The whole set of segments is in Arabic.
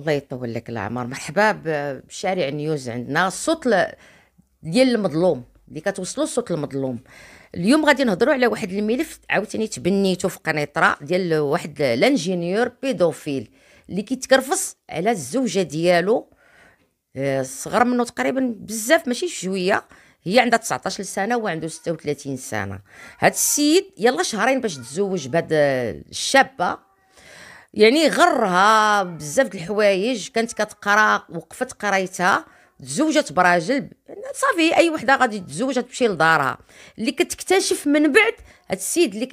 الله يطول لك العمر مرحبا بشارع نيوز عندنا الصوت ديال المظلوم اللي كتوصلوا الصوت المظلوم اليوم غادي نهضروا على واحد الملف عاوتاني تبنيته في قنيطره ديال واحد لانجينيور بيدوفيل اللي كيتكرفص على الزوجه ديالو آه، صغر منه تقريبا بزاف ماشي شويه هي عندها 19 سنه وهو عنده 36 سنه هاد السيد يلا شهرين باش تزوج بهاد الشابه يعني غرها بزاف د الحوايج كانت كتقرا وقفت قرايتها تزوجت براجل صافي اي وحده غادي تزوجها تمشي لدارها اللي كتكتشف من بعد هاد السيد اللي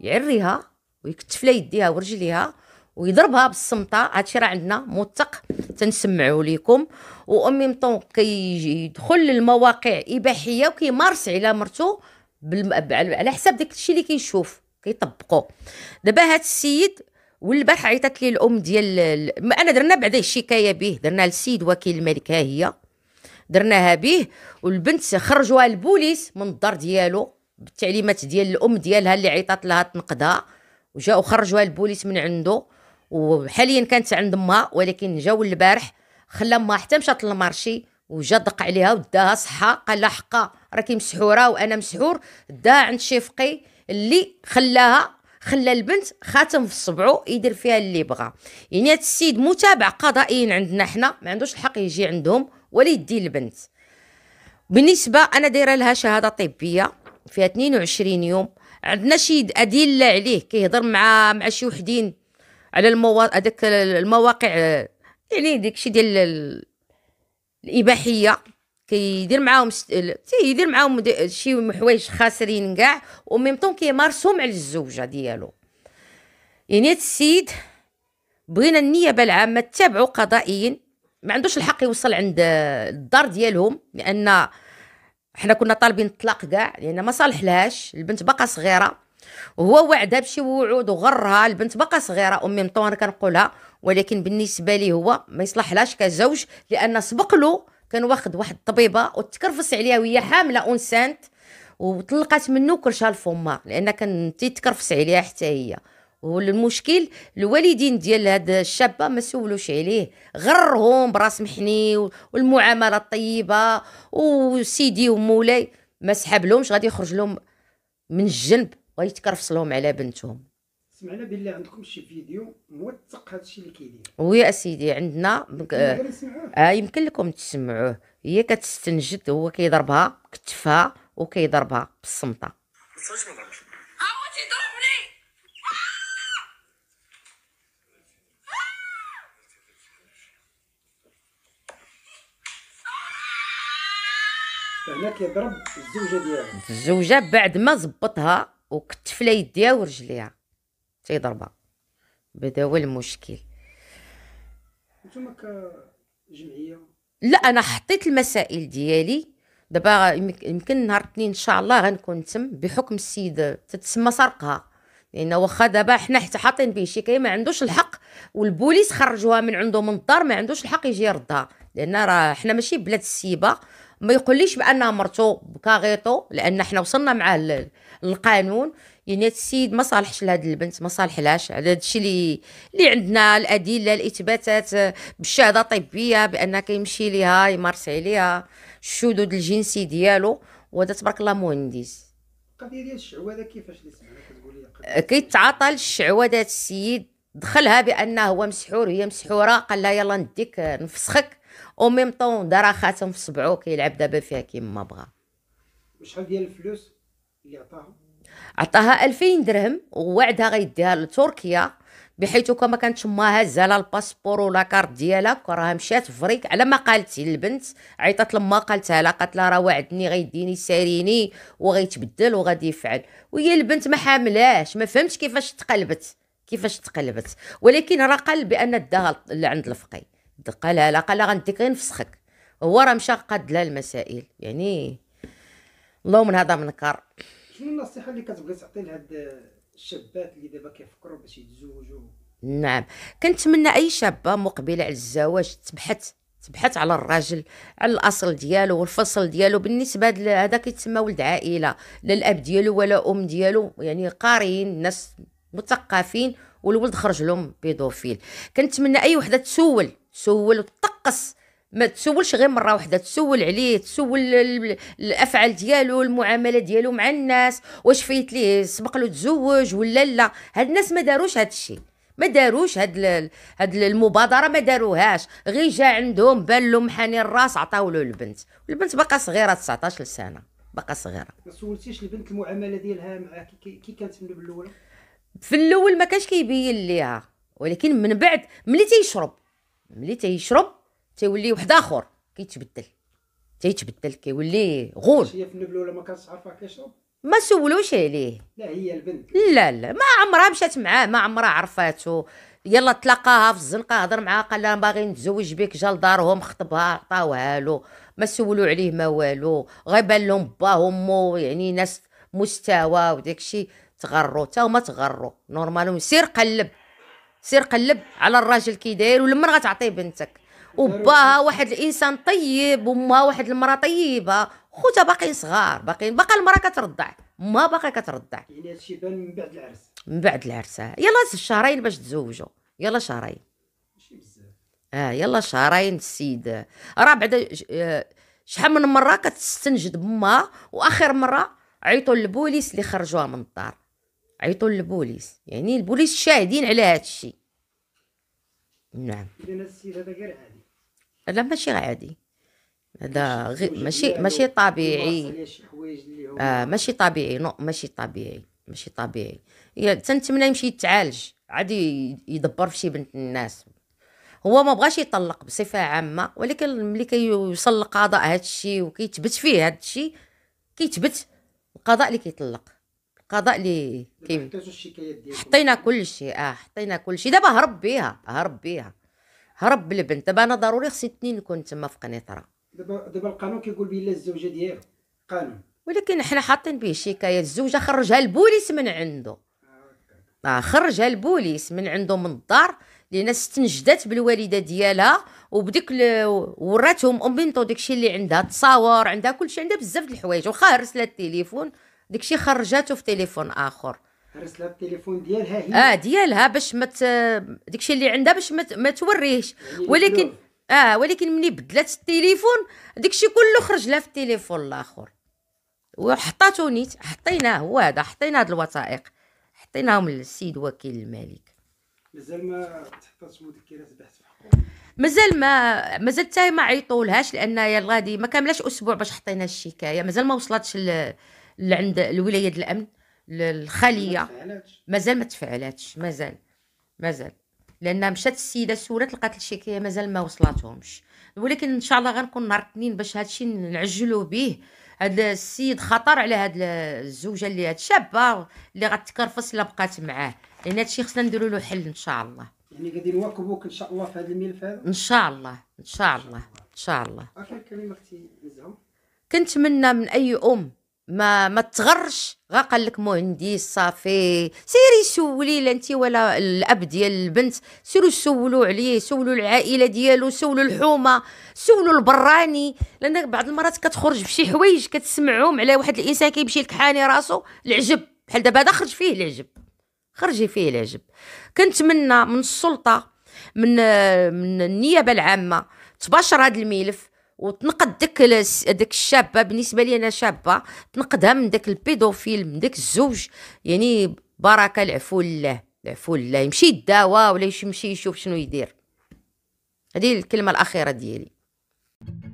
كيعريها ويكتف لها يديها ورجليها ويضربها بالصمته هادشي راه عندنا موثق تنسمعوا ليكم وامي طون كيدخل للمواقع اباحيه وكيمارس على مرته على حساب داك الشيء اللي كيشوف كيطبقوا دابا هاد السيد والبارح عيطت لي الام ديال انا درنا بعدا الشكايه به درنا للسيد وكيل الملكه هي درناها به والبنت خرجوها البوليس من الدار ديالو بالتعليمات ديال الام ديالها اللي عيطات لها تنقدها وجاو خرجوها البوليس من عنده وحاليا كانت عند امها ولكن جاو البارح خلا امها حتى مشات للمارشي وجا دق عليها وداها صحه قال لها حقا راكي مسحوره وانا مسحور داها عند شفقي اللي خلاها خلى البنت خاتم في صبعو يدير فيها اللي بغى يعني هذا السيد متابع قضائيا عندنا حنا ما عندوش الحق يجي عندهم ولا يدي البنت بالنسبه انا دايره لها شهاده طبيه فيها 22 يوم عندنا شي ادله عليه كيهضر مع مع شي وحدين على المواقع هذاك المواقع يعني داكشي ديال الاباحيه كيدير معاهم تيدير معاهم شي حوايج خاسرين كاع وميم طون كيمارسهم على الزوجه ديالو يعني هاد السيد بغينا النيابه العامه تتابعو قضائيا ما عندوش الحق يوصل عند الدار ديالهم لان حنا كنا طالبين الطلاق كاع لان ما صالحلهاش البنت باقا صغيره وهو وعدها بشي وعود وغرها البنت باقا صغيره امي مطون كنقولها ولكن بالنسبه لي هو ما يصلحلهاش كزوج لان سبق له كان واخد واحد الطبيبه وتكرفس عليها وهي حامله اونسانت وطلقات منه كرشها الفما لان كان تيتكرفس عليها حتى هي والمشكل الوالدين ديال هاد الشابه ما سولوش عليه غرهم براس محني والمعامله الطيبه وسيدي ومولاي ما سحب لهمش غادي يخرج لهم من الجنب ويتكرفص لهم على بنتهم سمعنا باللي عندكم شي فيديو موثق هادشي اللي كيدير وي اسيدي عندنا بك... آه يمكن لكم تسمعوه هي كتستنجد هو كيضربها كتفها وكيضربها بالصمته هنا كيضرب الزوجه ديالها الزوجه بعد ما زبطها وكتف يديها ورجليها تيضربها بدا هو المشكل نتوما جمعيه لا انا حطيت المسائل ديالي دابا يمكن نهار اثنين ان شاء الله غنكون تم بحكم السيد تتسمى سرقها لان واخا دابا حنا حتى حاطين به شكايه ما عندوش الحق والبوليس خرجوها من عنده من الدار ما عندوش الحق يجي يردها لان راه حنا ماشي بلاد السيبه ما يقوليش بانها مرته بكاغيطو لان حنا وصلنا معاه القانون يعني هاد السيد ما صالحش لهاد البنت ما صالحلهاش هاد الشيء اللي اللي عندنا الادله الاثباتات آه، بالشهاده طبيه بان كيمشي ليها يمارس عليها الشذوذ الجنسي ديالو وهذا تبارك الله مهندس القضيه ديال الشعوذه كيفاش اللي سمعنا آه، كيتعاطى الشعوذه السيد دخلها بانه هو مسحور هي مسحوره قال لها يلا نديك آه، نفسخك او ميم طون دارا خاتم في صبعو كيلعب دابا فيها كيما بغا شحال ديال الفلوس اللي عطاها عطاها 2000 درهم ووعدها غيديها لتركيا بحيث كما كانت ما هازه لا الباسبور ولا كارت ديالها راها مشات فريك على ما قالت البنت عيطت لما قالتها لا قالت لها راه وعدني غيديني ساريني وغيتبدل وغادي يفعل وهي البنت ما حاملاش ما فهمتش كيفاش تقلبت كيفاش تقلبت ولكن راه قال بان داها لعند الفقي قالها لا قال غنديك غير نفسخك هو راه مشى قاد لها المسائل يعني اللهم من هذا منكر شنو النصيحه اللي كتبغي تعطي لهاد الشابات اللي دابا كيفكروا باش يتزوجوا نعم كنتمنى اي شابه مقبله على الزواج تبحث تبحث على الراجل على الاصل ديالو والفصل ديالو بالنسبه هذا كيتسمى ولد عائله لا الاب ديالو ولا ام ديالو يعني قاريين ناس مثقفين والولد خرج لهم بيدوفيل كنتمنى اي وحده تسول تسول وتطقس ما تسولش غير مره واحده تسول عليه تسول الافعال ديالو المعامله ديالو مع الناس واش فايت ليه سبق له تزوج ولا لا هاد الناس ما داروش هاد الشيء ما داروش هاد هاد المبادره ما داروهاش غير جا عندهم بان لهم حنين الراس عطاو له البنت البنت باقا صغيره 19 سنه باقا صغيره ما سولتيش البنت المعامله ديالها مع كي كانت من الاول في الاول ما كانش كيبين ليها ولكن من بعد ملي تيشرب ملي تيشرب تيولي واحد اخر كيتبدل تيتبدل كيولي غول هي في النبل ولا ما كانتش عارفه كيشرب ما سولوش عليه لا هي البنت لا لا ما عمرها مشات معاه ما عمرها عرفاته يلا تلاقاها في الزنقه هضر معاها قال لها باغي نتزوج بك جا لدارهم خطبها عطاوها له ما سولوا عليه ما والو غيبان لهم با امو يعني ناس مستوى وداكشي تغروا تا هما تغروا نورمالهم سير قلب سير قلب على الراجل كي داير ولما غتعطيه بنتك وباها واحد الانسان طيب ومها واحد المراه طيبه خوتها باقيين صغار باقيين باقا المراه كترضع ما باقا كترضع يعني هادشي بان من بعد العرس من بعد العرس يلا شهرين باش تزوجوا يلا شهرين ماشي بزاف اه يلا شهرين السيد راه بعد آه، شحال من مره كتستنجد بما واخر مره عيطوا للبوليس اللي خرجوها من الدار عيطوا للبوليس يعني البوليس شاهدين على هادشي نعم اذا السيد هذا غير لا ماشي عادي هذا غير ماشي ماشي طبيعي آه ماشي طبيعي نو ماشي طبيعي ماشي طبيعي يا تنتمنى يمشي يتعالج عادي يدبر في شي بنت الناس هو ما بغاش يطلق بصفه عامه ولكن ملي كيوصل القضاء هذا الشيء وكيتبت فيه هذا الشيء كيتبت القضاء اللي كيطلق القضاء اللي كي حطينا كل شيء اه حطينا كل شيء دابا هرب بيها هرب بيها هرب البنت دابا انا ضروري خصني اثنين نكون تما في قنيطره دابا دابا القانون كيقول بلي الزوجه ديالو قانون ولكن حنا حاطين به شكايه الزوجه خرجها البوليس من عنده آه, آه، خرجها البوليس من عنده من الدار لان استنجدت بالوالده ديالها وبديك وراتهم ام بنتو داكشي اللي عندها تصاور عندها كلشي عندها بزاف د الحوايج وخا هرس لها التليفون داكشي خرجاتو في تليفون اخر التليفون ديالها هي اه ديالها باش ما مت... داكشي اللي عندها باش ما, مت... ما توريهش يعني ولكن اه ولكن ملي بدلات التليفون داكشي كله خرج لها في التليفون الاخر وحطاتو نيت حطيناه هو هذا حطينا هاد الوثائق حطيناهم للسيد وكيل الملك مازال ما تحطاتش مذكرات بحث في حقه مازال ما مازال حتى ما عيطولهاش لان يلا دي ما كاملاش اسبوع باش حطينا الشكايه مازال ما وصلتش لعند الولايه الامن للخليه مازال ما تفعلاتش مازال مازال لان مشات السيده سولات لقات الشكايه مازال ما وصلاتهمش ولكن ان شاء الله غنكون نهار الاثنين باش هادشي نعجلوا به هاد السيد خطر على هاد الزوجه اللي هاد شابه اللي غتكرفس الا بقات معاه لان هادشي خصنا نديرو له حل ان شاء الله يعني غادي نواكبوك ان شاء الله في هذا الملف هذا ان شاء الله ان شاء الله ان شاء الله اخر كلمه اختي نزهه كنتمنى من اي ام ما ما تغرش غا قال لك مهندس صافي سيري سولي لا انت ولا الاب ديال البنت سيروا سولوا عليه سولوا العائله ديالو سولوا الحومه سولوا البراني لان بعض المرات كتخرج بشي حوايج كتسمعهم على واحد الانسان كيمشي لك حاني راسو العجب بحال دابا هذا خرج فيه العجب خرجي فيه العجب كنتمنى من السلطه من من النيابه العامه تباشر هذا الملف وتنقد داك داك الشابه بالنسبه لي انا شابه تنقدها من داك البيدوفيل من داك الزوج يعني بركه العفو لله العفو لله يمشي يداوى ولا يمشي يشوف شنو يدير هذه الكلمه الاخيره ديالي